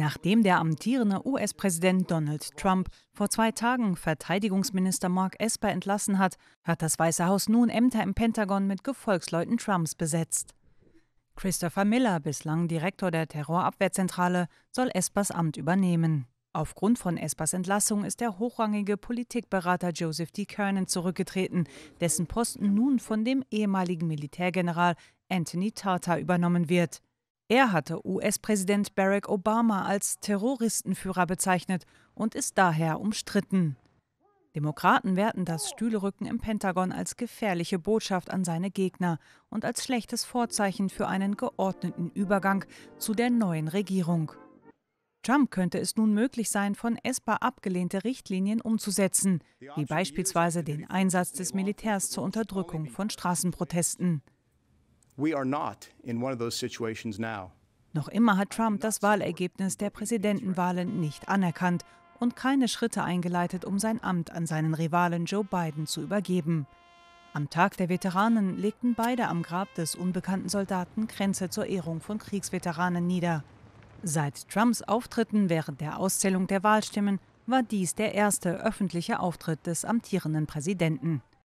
Nachdem der amtierende US-Präsident Donald Trump vor zwei Tagen Verteidigungsminister Mark Esper entlassen hat, hat das Weiße Haus nun Ämter im Pentagon mit Gefolgsleuten Trumps besetzt. Christopher Miller, bislang Direktor der Terrorabwehrzentrale, soll Espers Amt übernehmen. Aufgrund von Espers Entlassung ist der hochrangige Politikberater Joseph D. Kernan zurückgetreten, dessen Posten nun von dem ehemaligen Militärgeneral Anthony Tata übernommen wird. Er hatte US-Präsident Barack Obama als Terroristenführer bezeichnet und ist daher umstritten. Demokraten werten das Stühlerücken im Pentagon als gefährliche Botschaft an seine Gegner und als schlechtes Vorzeichen für einen geordneten Übergang zu der neuen Regierung. Trump könnte es nun möglich sein, von ESPA abgelehnte Richtlinien umzusetzen, wie beispielsweise den Einsatz des Militärs zur Unterdrückung von Straßenprotesten. We are not in one of those situations now. Noch immer hat Trump das Wahlergebnis der Präsidentenwahlen nicht anerkannt und keine Schritte eingeleitet, um sein Amt an seinen Rivalen Joe Biden zu übergeben. Am Tag der Veteranen legten beide am Grab des unbekannten Soldaten Grenze zur Ehrung von Kriegsveteranen nieder. Seit Trumps Auftritten während der Auszählung der Wahlstimmen war dies der erste öffentliche Auftritt des amtierenden Präsidenten.